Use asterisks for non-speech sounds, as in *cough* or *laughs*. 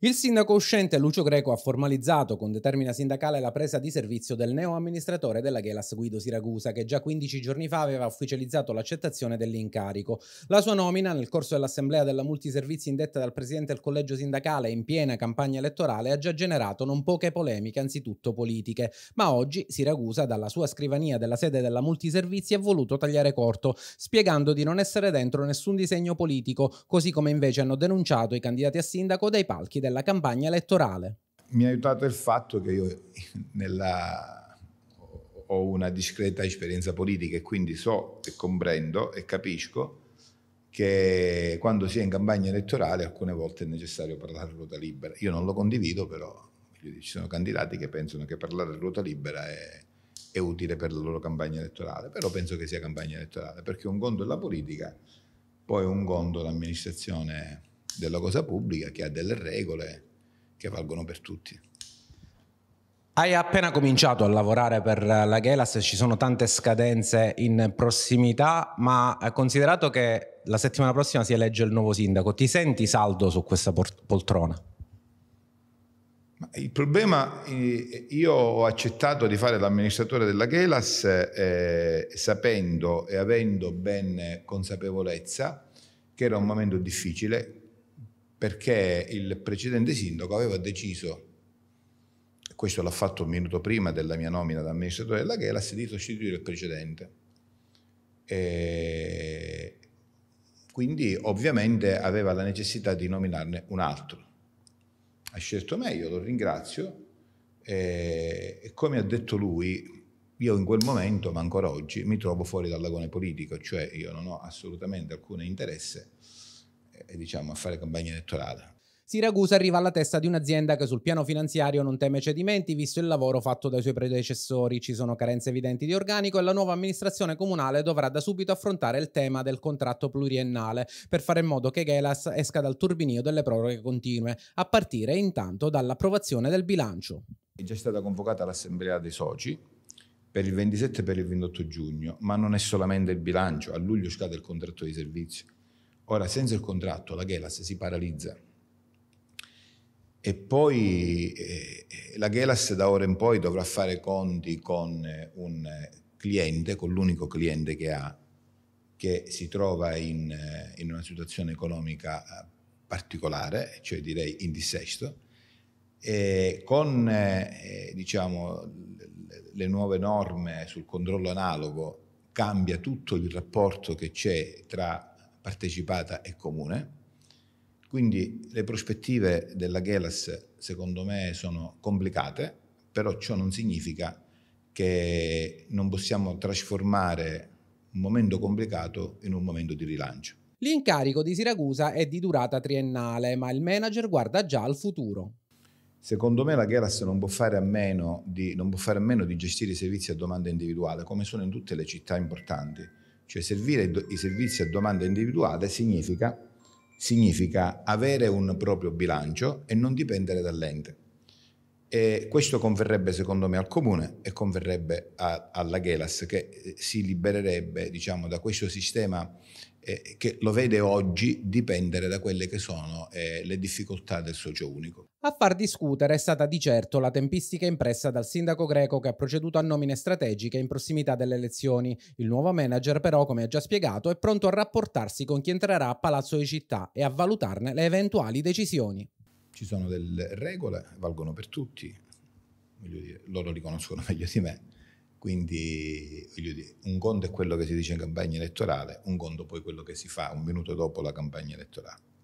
Il sindaco uscente Lucio Greco ha formalizzato con determina sindacale la presa di servizio del neo amministratore della Gelas Guido Siracusa, che già 15 giorni fa aveva ufficializzato l'accettazione dell'incarico. La sua nomina, nel corso dell'assemblea della multiservizi indetta dal presidente del collegio sindacale in piena campagna elettorale, ha già generato non poche polemiche, anzitutto politiche. Ma oggi Siracusa, dalla sua scrivania della sede della multiservizi, ha voluto tagliare corto, spiegando di non essere dentro nessun disegno politico, così come invece hanno denunciato i candidati a sindaco dai palchi della della campagna elettorale. Mi ha aiutato il fatto che io nella... ho una discreta esperienza politica e quindi so e comprendo e capisco che quando si è in campagna elettorale alcune volte è necessario parlare a ruota libera. Io non lo condivido, però ci sono candidati che pensano che parlare a ruota libera è, è utile per la loro campagna elettorale, però penso che sia campagna elettorale, perché un conto è la politica, poi un conto è l'amministrazione della cosa pubblica che ha delle regole che valgono per tutti. Hai appena cominciato a lavorare per la Gelas, ci sono tante scadenze in prossimità, ma considerato che la settimana prossima si elegge il nuovo sindaco, ti senti saldo su questa poltrona? Il problema, io ho accettato di fare l'amministratore della Gelas eh, sapendo e avendo ben consapevolezza che era un momento difficile, perché il precedente sindaco aveva deciso, questo l'ha fatto un minuto prima della mia nomina da amministratore della GELAS, di sostituire il precedente. E quindi ovviamente aveva la necessità di nominarne un altro. Ha scelto me, io lo ringrazio e come ha detto lui, io in quel momento, ma ancora oggi, mi trovo fuori dal lagone politico, cioè io non ho assolutamente alcun interesse eh, diciamo, a fare campagna elettorale. Siracusa arriva alla testa di un'azienda che sul piano finanziario non teme cedimenti, visto il lavoro fatto dai suoi predecessori. Ci sono carenze evidenti di organico e la nuova amministrazione comunale dovrà da subito affrontare il tema del contratto pluriennale per fare in modo che Gelas esca dal turbinio delle proroghe continue, a partire intanto dall'approvazione del bilancio. È già stata convocata l'assemblea dei soci per il 27 e per il 28 giugno, ma non è solamente il bilancio, a luglio scade il contratto di servizio Ora, senza il contratto, la Gelas si paralizza. E poi eh, la Gelas da ora in poi dovrà fare conti con eh, un eh, cliente, con l'unico cliente che ha, che si trova in, eh, in una situazione economica particolare, cioè direi in dissesto, e con eh, diciamo, le nuove norme sul controllo analogo cambia tutto il rapporto che c'è tra partecipata e comune. Quindi le prospettive della Gelas secondo me sono complicate, però ciò non significa che non possiamo trasformare un momento complicato in un momento di rilancio. L'incarico di Siracusa è di durata triennale, ma il manager guarda già al futuro. Secondo me la GELAS non, non può fare a meno di gestire i servizi a domanda individuale, come sono in tutte le città importanti cioè servire i servizi a domanda individuale significa, significa avere un proprio bilancio e non dipendere dall'ente. E questo converrebbe secondo me al comune e converrebbe a, alla Gelas che eh, si libererebbe diciamo, da questo sistema eh, che lo vede oggi dipendere da quelle che sono eh, le difficoltà del socio unico. A far discutere è stata di certo la tempistica impressa dal sindaco greco che ha proceduto a nomine strategiche in prossimità delle elezioni. Il nuovo manager però, come ha già spiegato, è pronto a rapportarsi con chi entrerà a Palazzo di Città e a valutarne le eventuali decisioni ci sono delle regole, valgono per tutti, dire, loro li conoscono *laughs* meglio di me, quindi dire, un conto è quello che si dice in campagna elettorale, un conto poi quello che si fa un minuto dopo la campagna elettorale.